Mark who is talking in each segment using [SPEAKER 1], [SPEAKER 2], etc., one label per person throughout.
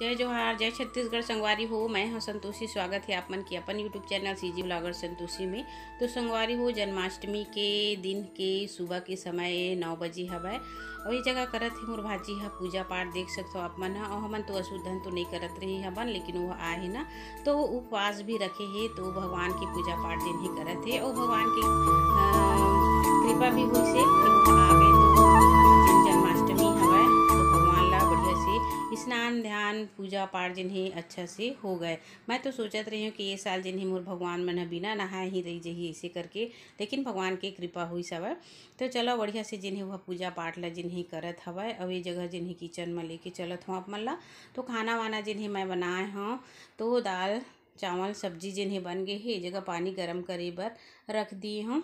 [SPEAKER 1] जय जोहार जय छत्तीसगढ़ संगवारी हो मैं हूँ संतोषी स्वागत है आप मन की अपन YouTube channel C G blogger Santoshi में तो संगवारी हो जन्माष्टमी के दिन के सुबह के समय नौ बजे हवय और ये जगह करत है मोर भाजी है हाँ पूजा पाठ देख सकते हो आप मन है हाँ। और हमन तो अशुद्धन तो नहीं करत रही हमन लेकिन वो आए है ना तो वो उपवास भी रखे है तो भगवान की पूजा पाठ दिन ही करत है और भगवान की कृपा भी हो से आ गए तो स्नान ध्यान पूजा पाठ जिन्हें अच्छा से हो गए मैं तो सोचत रही हूँ कि ये साल जिन्हें मोर भगवान मन बिना नहाए ही रही जही ऐसे करके लेकिन भगवान के कृपा हुई सवय तो चलो बढ़िया से जिन्हें वह पूजा पाठ ला जिन्हें करत हवय अब ये जगह जिन्हें किचन में लेके चलत हूँ आप मन ला तो खाना वाना जिन्हें मैं बनाए हूँ तो दाल चावल सब्जी जिन्हें बन गए है ये जगह पानी गर्म करे बर रख दिए हूँ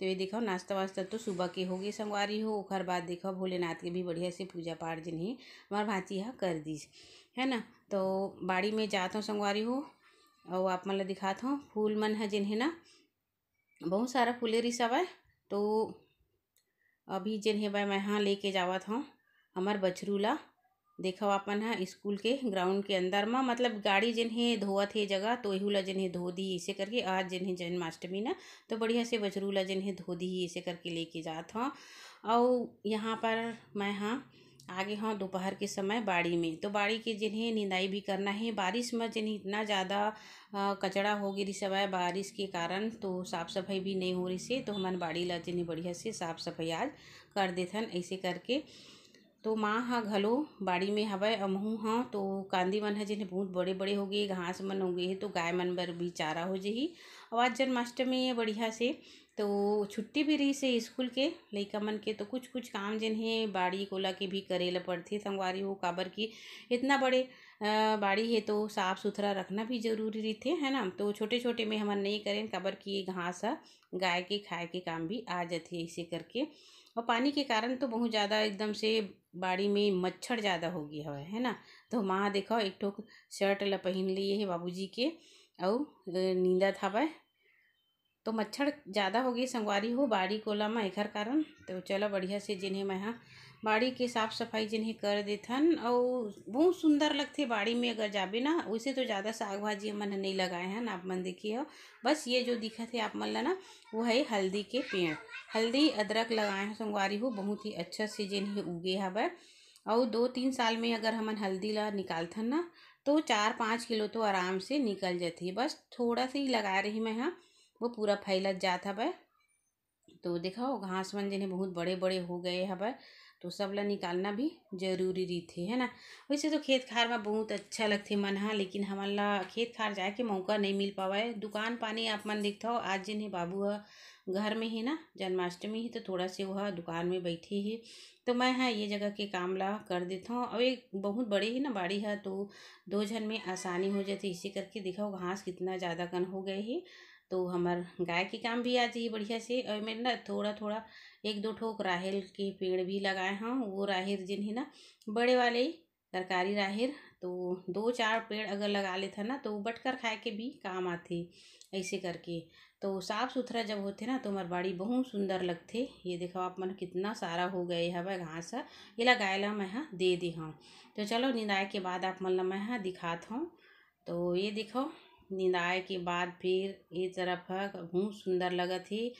[SPEAKER 1] तो ये देखो नाश्ता वास्ता तो सुबह हो होगी संगवारी हो ओखर बाद देखो भोलेनाथ के भी बढ़िया से पूजा पाठ जिन ही हमार भाची यहाँ कर दीस है ना तो बाड़ी में जात हूँ संगवारी हो और आप मन मतलब दिखात हूँ फूल मन है जिन्हें ना बहुत सारा फूले सब है तो अभी जिन्हें भाई मैं यहाँ लेके जावा था हमार बछरूला देखा अपन हाँ स्कूल के ग्राउंड के अंदर में मतलब गाड़ी जिन्हें धोआ थे जगह तो एहू ला जिन्हें धो दी ऐसे करके आज जिन्हें जन्माष्टमी ना तो बढ़िया से बजरू ला जिन्हें धो दी ऐसे करके लेके जाता हूँ और यहाँ पर मैं हाँ आगे हाँ दोपहर के समय बाड़ी में तो बाड़ी के जिन्हें निंदाई भी करना है बारिश में जिन्हें इतना ज़्यादा कचड़ा हो गई सवाए बारिश के कारण तो साफ़ सफाई भी नहीं हो रही से तो हमारे बाड़ी ला जिन्हें बढ़िया से साफ़ सफाई आज कर देथन ऐसे करके तो माँ हाँ घलो बाड़ी में और अमहूँ हाँ तो कांदी मन है जिन्हें बहुत बड़े बड़े हो गए घास मन गए हे तो गाय मन पर भी चारा हो जाए और आज जन्माष्टमी है बढ़िया से तो छुट्टी भी रही से स्कूल के लड़का मन के तो कुछ कुछ काम जिन्हें बाड़ी कोला के भी करे पड़ते पड़थे संगवारी हो काबर की इतना बड़े बाड़ी है तो साफ़ सुथरा रखना भी जरूरी थे है ना तो छोटे छोटे में हमन नहीं करें काबर की घास गाय के खाए के काम भी आ जाते ऐसे करके और पानी के कारण तो बहुत ज़्यादा एकदम से बाड़ी में मच्छर ज़्यादा हो गया है ना तो माँ देखो एक ठोक शर्ट ल पहन लिए बाबू बाबूजी के और नींदा था वह तो मच्छर ज़्यादा हो गई संगवारी हो बाड़ी कोला में एकर कारण तो चलो बढ़िया से जिन्हें मैं यहाँ बाड़ी के साफ सफाई जिन्हें कर देथन और बहुत सुंदर लगते बाड़ी में अगर जाबे ना वैसे तो ज़्यादा साग भाजी मन नहीं लगाए हैं आप मन देखिए हो बस ये जो दिखा थे आप मन ला ना वो है हल्दी के पेड़ हल्दी अदरक लगाए हैं सोमवारी हो बहुत ही अच्छा से जिन्हें उगे हवय और दो तीन साल में अगर हमन हल्दी ला निकालथन ना तो चार पाँच किलो तो आराम से निकल जाती बस थोड़ा सा ही लगा रही मैं हाँ वो पूरा फैलत जात हवय तो हो घास मन जिन्हें बहुत बड़े बड़े हो गए हवय तो सब ला निकालना भी जरूरी रही है ना वैसे तो खेत खार में बहुत अच्छा लगते मन हाँ लेकिन हमारा ला खेत खार जाए के मौका नहीं मिल पावा है दुकान पानी आप मन देखता हो आज जिन बाबू है घर में है ना जन्माष्टमी ही तो थोड़ा से वह दुकान में बैठी है तो मैं हाँ ये जगह के काम ला कर देता हूँ और एक बहुत बड़ी ही ना बाड़ी है तो दो जन में आसानी हो जाती इसी करके देखो घास कितना ज़्यादा कन हो गए है तो हमार गाय के काम भी आ जाइए बढ़िया से और मैं ना थोड़ा थोड़ा एक दो ठोक राहेर के पेड़ भी लगाए हैं वो राहेर जिन्हें ना बड़े वाले तरकारी राहेर तो दो चार पेड़ अगर लगा लेता ना तो बट कर खाए के भी काम आते ऐसे करके तो साफ़ सुथरा जब होते ना तो हमारे बाड़ी बहुत सुंदर लगते ये देखो आप मन कितना सारा हो गए हवा घास ये गाय ला मैं हाँ दे दी हूँ तो चलो निंदाए के बाद आप मन ला मैं हाँ दिखाता हूँ तो ये देखो निंदाए के बाद फिर ये तरफ ह बहुत सुंदर लगत हे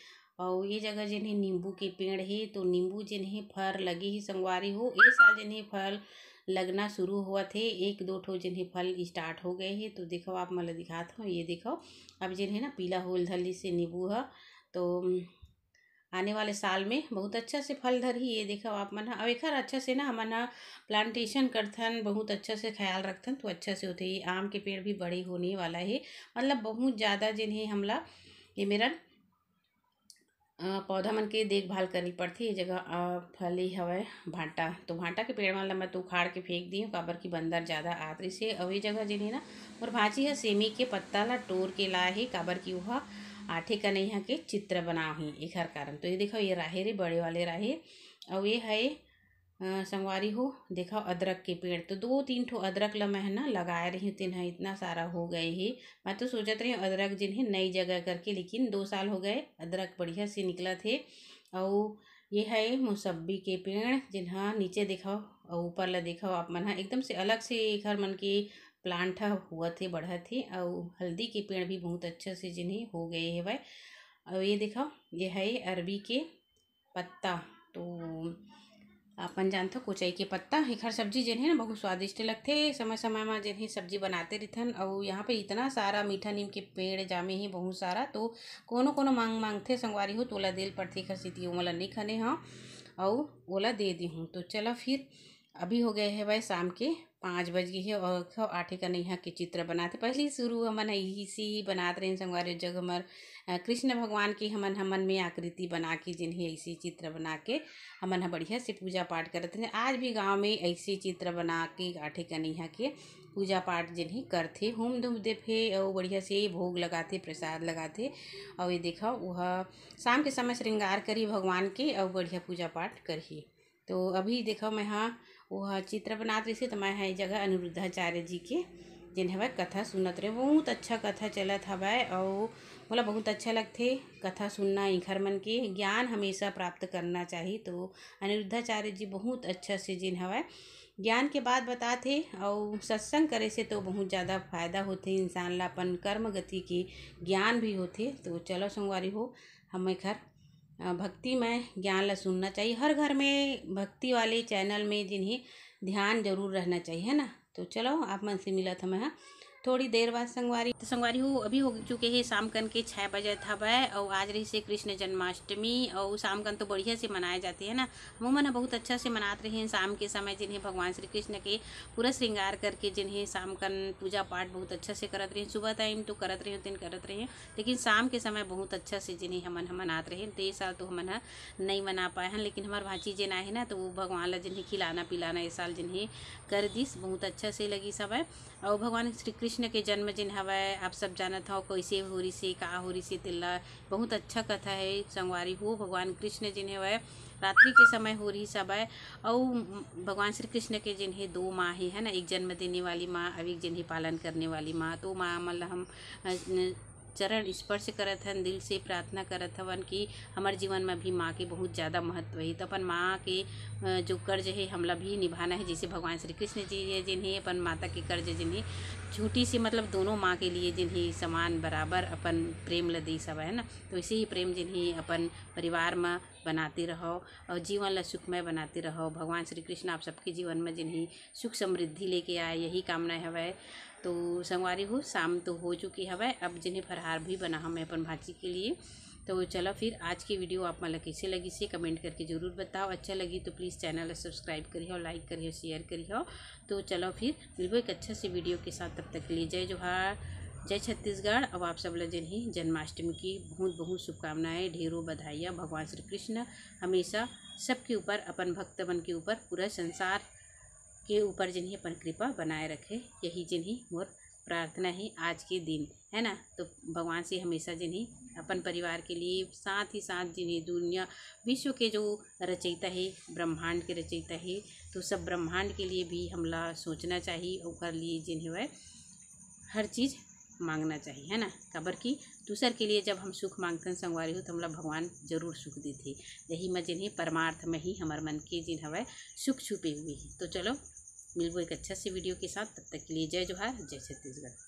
[SPEAKER 1] और ये जगह जिन्हें नींबू के पेड़ हे तो नींबू जिन्हें फर लगे ही संगवारी हो ये साल जिन फल लगना शुरू हुआ थे एक दो ठो जिन्हें फल स्टार्ट हो गए हैं तो देखो आप मतलब दिखाता हूँ ये देखो अब जिन्हें ना पीला होल धल से नींबू है तो आने वाले साल में बहुत अच्छा से फल धरही ये देखो आप मन हाँ, अब एक अच्छा से ना हमारा प्लांटेशन हाँ, करथन बहुत अच्छा से ख्याल रखथन तो अच्छा से होते ये आम के पेड़ भी बड़े होने वाला है मतलब बहुत ज़्यादा जिन्हें हमला ये मेरा पौधा मन के देखभाल करनी पड़ती ये जगह फल ही हवा भांटा तो भांटा के पेड़ मन मैं तो उखाड़ के फेंक दी हूँ काबर की बंदर ज़्यादा आत रही से अवे जगह जिन्हें ना और भाजी है सेमी के पत्ता ला टोर के लाए है काबर की वह आठे का नहीं यहाँ के चित्र बना हुई इधर कारण तो ये देखो ये राहे रे बड़े वाले राहे और ये है संगवारी हो देखो अदरक के पेड़ तो दो तीन ठो अदरक ल मैं ना लगा रही हूँ तीन हाँ इतना सारा हो गए ही मैं तो सोचत रही हूँ अदरक जिन्हें नई जगह करके लेकिन दो साल हो गए अदरक बढ़िया से निकला थे और ये है मौसबी के पेड़ जिन्हा नीचे देखो और ऊपर ला देखो आप मन हाँ, एकदम से अलग से घर मन के प्लांट हुआ थे बढ़ा बढ़त और हल्दी के पेड़ भी बहुत अच्छे से जिन्हें हो गए है भाई और ये देखो ये है अरबी के पत्ता तो अपन हो कोचाई के पत्ता हर सब्जी जिन्हें ना बहुत स्वादिष्ट लगते समय समय में जिन्हें सब्जी बनाते रहिथन और यहाँ पे इतना सारा मीठा नीम के पेड़ जामे हैं बहुत सारा तो कोनो कोनो मांग मांगते संगवारी हो तोला दिल पड़थे सीती हूँ वाला नहीं खाने हाँ और ओला दे दी हूँ तो चलो फिर अभी हो गए है भाई शाम के पाँच बज गई है और खो आठे का यहाँ के चित्र बनाते पहले शुरू हमन इसी ही बनाते रहे संगवारे जग हमार कृष्ण भगवान की हमन हमन में आकृति बना के जिन्हें ऐसे चित्र बना के हमन हम बढ़िया से पूजा पाठ करते हैं आज भी गांव में ऐसे चित्र बना के आठे का के पूजा पाठ जिन्हें करते होम धूम फे और बढ़िया से भोग लगाते प्रसाद लगाते और ये देखा वह शाम के समय श्रृंगार करी भगवान के और बढ़िया पूजा पाठ करी तो अभी देखा मैं हाँ वह हाँ, चित्र बनात रही तो मैं है जगह अनिरुद्धाचार्य जी के जिन हवा कथा सुनत रहे बहुत अच्छा कथा चलत हवा और मोला बहुत अच्छा लगते कथा सुनना इखर मन के ज्ञान हमेशा प्राप्त करना चाहिए तो अनिरुद्धाचार्य जी बहुत अच्छा से जिन हवा ज्ञान के बाद बताते और सत्संग करे से तो बहुत ज़्यादा फायदा होते इंसान ला अपन कर्म गति के ज्ञान भी होते तो चलो संगवारी हो हम खर भक्ति में ज्ञान ल सुनना चाहिए हर घर में भक्ति वाले चैनल में जिन्हें ध्यान जरूर रहना चाहिए है ना तो चलो आप मन से मिला था मैं थोड़ी देर बाद संगवारी तो संगवारी हो अभी हो चुके हैं शाम कन के छः बजे था वह और आज रही से कृष्ण जन्माष्टमी और शाम कन तो बढ़िया से मनाए जाते हैं ना अमूमन बहुत अच्छा से मनाते रहे हैं शाम के समय जिन्हें भगवान श्री कृष्ण के पूरा श्रृंगार करके जिन्हें शाम कन पूजा पाठ बहुत अच्छा से करत रहे सुबह टाइम तो करत रहे दिन करत रहे लेकिन शाम के समय बहुत अच्छा से जिन्हें हमन हम मनाते रहे तो साल तो हमन नहीं मना पाए हैं लेकिन हमारे भाची जे ना है ना तो वो भगवान ला जिन्हें खिलाना पिलाना ये साल जिन्हें कर दिस बहुत अच्छा से लगी सब है और भगवान श्री कृष्ण कृष्ण के जन्मदिन हवय आप सब जानत हव कैसे हो से का हो से तिल्ला बहुत अच्छा कथा है संगवारी हो भगवान कृष्ण जिन्हें वह रात्रि के समय हो रही सब है और भगवान श्री कृष्ण के जिन्हें दो माँ ही है ना एक जन्म देने वाली माँ अभी एक जिन्हें पालन करने वाली माँ तो माँ मतलब हम चरण स्पर्श करत हन दिल से प्रार्थना करत हवन कि हमार जीवन में भी माँ के बहुत ज़्यादा महत्व है तो अपन माँ के जो कर्ज है हमला भी निभाना है जैसे भगवान श्री कृष्ण जी है जिन्हें अपन माता के कर्ज जिन्हें छोटी सी मतलब दोनों माँ के लिए जिन्हें समान बराबर अपन प्रेम ल दी सब है ना तो इसी प्रेम जिन्हें अपन परिवार में बनाती रहो और जीवन ला सुखमय बनाती रहो भगवान श्री कृष्ण आप सबके जीवन में जिन्हें सुख समृद्धि लेके आए यही कामना हवै तो संगवारी हो शाम तो हो चुकी हवै अब जिन्हें फरहार भी बना हमें अपन भाची के लिए तो चलो फिर आज की वीडियो आप मतलब कैसे लगी से कमेंट करके ज़रूर बताओ अच्छा लगी तो प्लीज़ चैनल सब्सक्राइब करिए लाइक करिए शेयर करिए तो चलो फिर बिल्कुल एक अच्छा से वीडियो के साथ तब तक के लिए जय जोहार जय छत्तीसगढ़ अब आप सब लोग ही जन्माष्टमी की बहुत बहुत शुभकामनाएं ढेरों बधाइयाँ भगवान श्री कृष्ण हमेशा सबके ऊपर अपन भक्तवन के ऊपर पूरा संसार के ऊपर जिन्हें अपन कृपा बनाए रखे यही जिन्हें मोर प्रार्थना है आज के दिन है ना तो भगवान से हमेशा जिन्हें अपन परिवार के लिए साथ ही साथ जिन्हें दुनिया विश्व के जो रचयिता है ब्रह्मांड के रचयिता है तो सब ब्रह्मांड के लिए भी हमला सोचना चाहिए और कर लिए जिन्हें वह हर चीज़ मांगना चाहिए है ना काबर की दूसर के लिए जब हम सुख मांगते हैं संगवारी हो तो हमला भगवान जरूर सुख देते यही मैं जिन्हें परमार्थ में ही हमारे मन के जिन हवा सुख छुपे हुए हैं तो चलो मिलबो एक अच्छा से वीडियो के साथ तब तक के लिए जय जोहार जय छत्तीसगढ़